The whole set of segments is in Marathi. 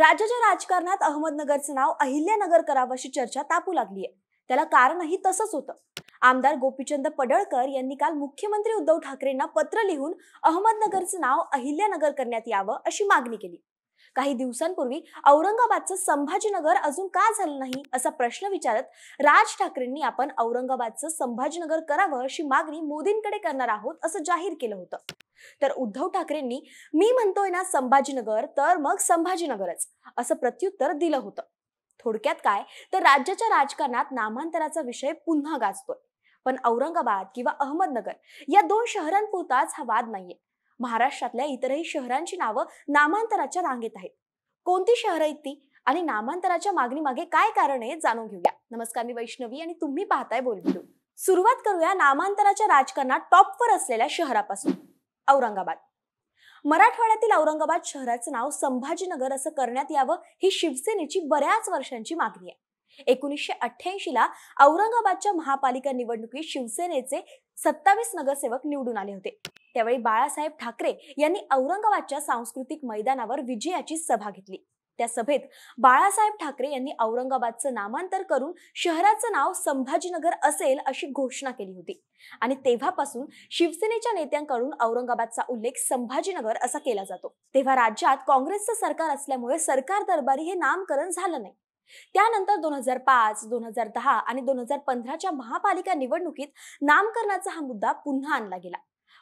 राज्याच्या राजकारणात अहमदनगरचं नाव अहिल्यानगर करावं अशी चर्चा तापू लागली आहे त्याला कारणही तसंच होतं आमदार गोपीचंद पडळकर यांनी काल मुख्यमंत्री उद्धव ठाकरेंना पत्र लिहून अहमदनगरचं नाव अहिल्यानगर करण्यात यावं अशी मागणी केली काही दिवसांपूर्वी औरंगाबादचं संभाजीनगर अजून का झालं नाही असा प्रश्न विचारत राज ठाकरेंनी आपण औरंगाबादचं संभाजीनगर करावं अशी मागणी मोदींकडे करणार आहोत असं जाहीर केलं होतं तर उद्धव ठाकरेंनी मी म्हणतोय ना संभाजीनगर तर मग संभाजीनगरच असं प्रत्युत्तर दिलं होतं थोडक्यात काय तर राज्याच्या राजकारणात नामांतराचा विषय पुन्हा गाजतोय पण औरंगाबाद किंवा अहमदनगर या दोन शहरांपुरताच हा वाद नाहीये महाराष्ट्रातल्या इतरही शहरांची नावं नामांतराच्या रांगेत आहेत कोणती शहरं आहेत ती आणि नामांतराच्या मागणी मागे काय कारण आहे जाणून घेऊया नमस्कार मी वैष्णवी आणि तुम्ही पाहताय बोलबिलो सुरुवात करूया नामांतराच्या राजकारणात टॉपवर असलेल्या शहरापासून औरंगाबाद मराठवाड्यातील औरंगाबाद शहराचं नाव संभाजीनगर असं करण्यात यावं ही शिवसेनेची बऱ्याच वर्षांची मागणी आहे एकोणीसशे अठ्ठ्याऐंशी ला औरंगाबादच्या महापालिका निवडणुकीत शिवसेनेचे सत्तावीस नगरसेवक निवडून आले होते त्यावेळी बाळासाहेब ठाकरे यांनी औरंगाबादच्या सांस्कृतिक मैदानावर विजयाची सभा घेतली त्या सभेत बाळासाहेब ठाकरे यांनी औरंगाबादचं नामांतर करून शहराचं नाव संभाजीनगर असेल अशी घोषणा केली होती आणि तेव्हापासून शिवसेनेच्या नेत्यांकडून औरंगाबादचा उल्लेख संभाजीनगर असा केला जातो तेव्हा राज्यात काँग्रेसचं सरकार असल्यामुळे सरकार दरबारी हे नामकरण झालं नाही त्यानंतर दोन हजार पाच दोन हजार दहा आणि दोन हजार पंधराच्या महापालिका निवडणुकीत नामकरणाचा हा मुद्दा पुन्हा आणला गेला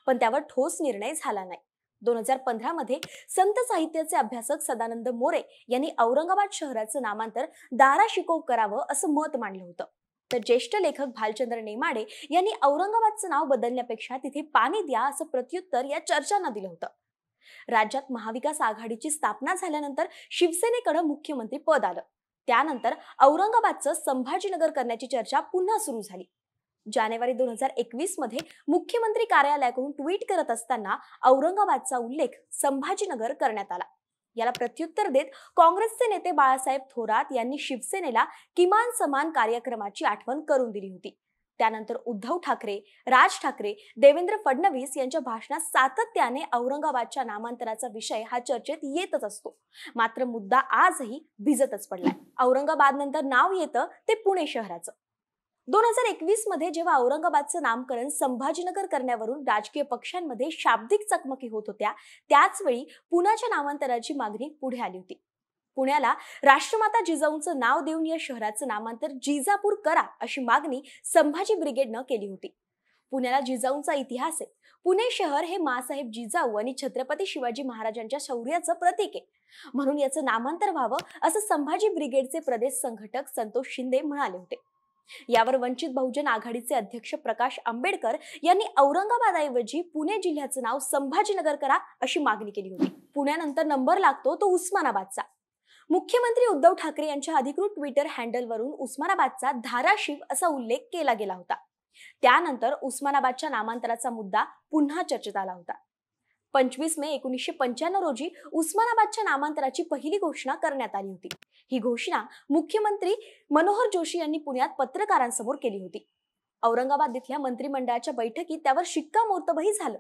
पण त्यावर ठोस निर्णय झाला नाही दोन हजार पंधरामध्ये संत साहित्याचे अभ्यासक सदानंद मोरे यांनी औरंगाबाद शहराचं नामांतर दारा शिकोव करावं असं मत मांडलं होतं तर ज्येष्ठ लेखक भालचंद्र नेमाडे यांनी औरंगाबादचं नाव बदलण्यापेक्षा तिथे पाणी द्या असं प्रत्युत्तर या चर्चांना दिलं होतं राज्यात महाविकास आघाडीची स्थापना झाल्यानंतर शिवसेनेकडे मुख्यमंत्री पद आलं त्यानंतर औरंगाबादचं संभाजीनगर करण्याची चर्चा पुन्हा सुरू झाली जानेवारी दोन हजार एकवीस मध्ये मुख्यमंत्री कार्यालयाकडून ट्विट करत असताना औरंगाबादचा उल्लेख संभाजीनगर करण्यात आला याला प्रत्युत्तर देत काँग्रेसचे नेते बाळासाहेब थोरात यांनी शिवसेनेला किमान समान कार्यक्रमाची आठवण करून दिली होती त्यानंतर उद्धव ठाकरे राज ठाकरे देवेंद्र फडणवीस यांच्या भाषणात सातत्याने औरंगाबादच्या नामांतराचा विषय हा चर्चेत येतच असतो मात्र मुद्दा आजही भिजतच पडलाय औरंगाबाद नंतर नाव येतं ते पुणे शहराचं दोन हजार एकवीस मध्ये जेव्हा औरंगाबादचं नामकरण संभाजीनगर करण्यावरून राजकीय पक्षांमध्ये शाब्दिक चकमकी होत होत्या त्याच वेळी पुण्याच्या नामांतराची मागणी पुढे आली होती पुण्याला राष्ट्रमाता जिजाऊंचं नाव देऊन या शहराचं नामांतर जिजापूर करा अशी मागणी संभाजी ब्रिगेडनं केली होती पुण्याला जिजाऊंचा इतिहास आहे पुणे शहर हे मासाहेब जिजाऊ आणि छत्रपती शिवाजी महाराजांच्या शौर्याचं प्रतीक आहे म्हणून याचं नामांतर व्हावं असं संभाजी ब्रिगेडचे प्रदेश संघटक संतोष शिंदे म्हणाले होते यावर वंचित बहुजन आघाडीचे अध्यक्ष प्रकाश आंबेडकर यांनी औरंगाबादऐवजी पुणे जिल्ह्याचं नाव संभाजीनगर करा अशी मागणी केली होती पुण्यानंतर नंबर लागतो तो उस्मानाबादचा मुख्यमंत्री उद्धव ठाकरे यांच्या अधिकृत ट्विटर हँडलवरून उस्मानाबादचा धाराशिव असा उल्लेख केला गेला होता त्यानंतर उस्मानाबादच्या नामांतराचा मुद्दा पुन्हा चर्चेत आला होता पंचवीस मे एकोणीसशे पंच्याण्णव रोजी उस्मानाबादच्या नामांतराची पहिली घोषणा करण्यात आली होती ही घोषणा मुख्यमंत्री मनोहर जोशी यांनी पुण्यात पत्रकारांसमोर केली होती औरंगाबाद इथल्या मंत्रिमंडळाच्या बैठकीत त्यावर शिक्कामोर्तबही झालं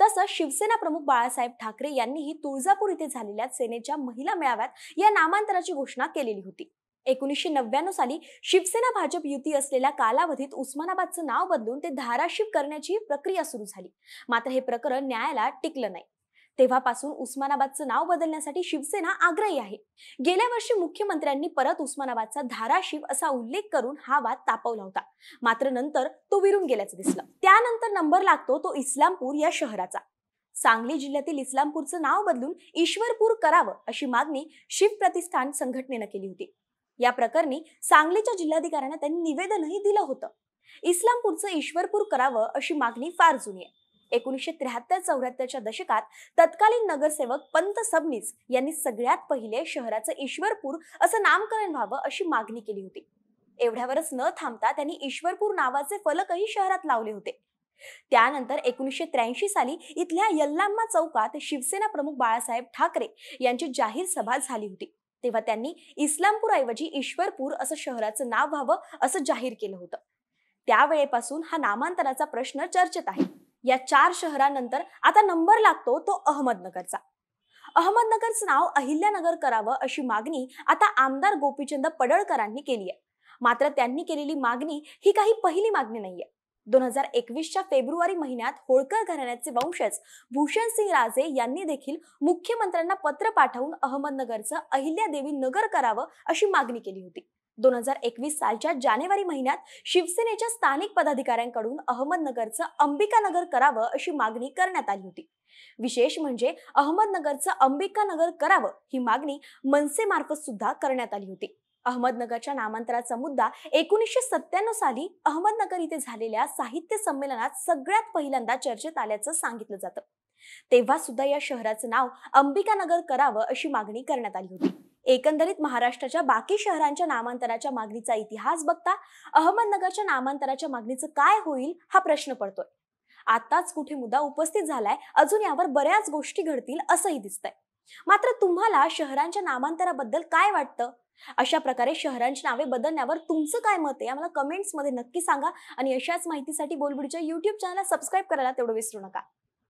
तसंच शिवसेना प्रमुख बाळासाहेब ठाकरे यांनीही तुळजापूर इथे झालेल्या सेनेच्या महिला मेळाव्यात या नामांतराची घोषणा केलेली होती एकोणीसशे नव्याण्णव साली शिवसेना भाजप युती असलेल्या कालावधीत उस्मानाबादचं नाव बदलून ते धाराशिव करण्याची प्रक्रिया सुरू झाली मात्र हे प्रकरण न्यायाला टिकलं नाही तेव्हापासून उस्मानाबादचं नाव बदलण्यासाठी शिवसेना आग्रही आहे गेल्या वर्षी मुख्यमंत्र्यांनी परत उस्मानाबादचा धाराशिव असा उल्लेख करून हा वाद तापवला होता मात्र नंतर तो विरून गेल्याचं दिसलं त्यानंतर नंबर लागतो तो इस्लामपूर या शहराचा सांगली जिल्ह्यातील इस्लामपूरचं नाव बदलून ईश्वरपूर करावं अशी मागणी शिव प्रतिष्ठान संघटनेनं केली होती या प्रकरणी सांगलीच्या जिल्हाधिकाऱ्यांना त्यांनी निवेदनही दिलं होतं इस्लामपूरचं ईश्वरपूर करावं अशी मागणी फार जुनी आहे एकोणीसशे त्र्याहत्तर चौऱ्याहत्तरच्या दशकात तत्कालीन नगरसेवक पंत सबनीस यांनी सगळ्यात पहिले शहराचं ईश्वरपूर असं नामकरण व्हावं अशी मागणी केली होती एवढ्यावरच न थांबता त्यांनी ईश्वरपूर नावाचे फलकही शहरात लावले होते त्यानंतर एकोणीसशे त्र्याऐंशी साली इथल्या यल्लाम्मा चौकात शिवसेना प्रमुख बाळासाहेब ठाकरे यांची जाहीर सभा झाली होती तेव्हा त्यांनी इस्लामपूर ऐवजी ईश्वरपूर असं शहराचं नाव व्हावं असं जाहीर केलं होतं त्यावेळेपासून हा नामांतराचा प्रश्न चर्चेत आहे या चार शहरानंतर आता नंबर लागतो तो अहमदनगरचा अहमदनगरचं नाव अहिल्यानगर करावं अशी मागणी आता आमदार गोपीचंद पडळकरांनी केली आहे मात्र त्यांनी केलेली मागणी ही काही पहिली मागणी नाहीये दोन हजार एकवीसच्या फेब्रुवारी महिन्यात होळकर घराण्याचे वंशज भूषण सिंग राजे यांनी देखील मुख्यमंत्र्यांना पत्र पाठवून अहमदनगरचं अहिल्यादेवी नगर करावं अशी मागणी केली होती दोन हजार एकवीस सालच्या जानेवारी महिन्यात शिवसेनेच्या स्थानिक पदाधिकाऱ्यांकडून अहमदनगरचं अंबिकानगर करावं अशी मागणी करण्यात आली होती विशेष म्हणजे अहमदनगरचं अंबिका नगर करावं ही मागणी मनसेमार्फत सुद्धा करण्यात आली होती अहमदनगरच्या नामांतराचा मुद्दा एकोणीसशे सत्त्याण्णव साली अहमदनगर इथे झालेल्या साहित्य संमेलनात सगळ्यात पहिल्यांदा चर्चेत आल्याचं सांगितलं जातं तेव्हा सुद्धा या शहराचं नाव अंबिकानगर करावं अशी मागणी करण्यात आली होती एकंदरीत महाराष्ट्राच्या बाकी शहरांच्या नामांतराच्या मागणीचा इतिहास बघता अहमदनगरच्या नामांतराच्या मागणीचं काय होईल हा प्रश्न पडतोय आताच कुठे मुद्दा उपस्थित झालाय अजून यावर बऱ्याच गोष्टी घडतील असंही दिसतंय मात्र तुम्हाला शहरांच्या नामांतराबद्दल काय वाटतं अशा प्रकारे शहरांची नावे बदलण्यावर तुमचं काय मत आहे आम्हाला कमेंट्समध्ये नक्की सांगा आणि अशाच माहितीसाठी बोलबुडीच्या युट्यूब चॅनलला सबस्क्राईब करायला तेवढं विसरू नका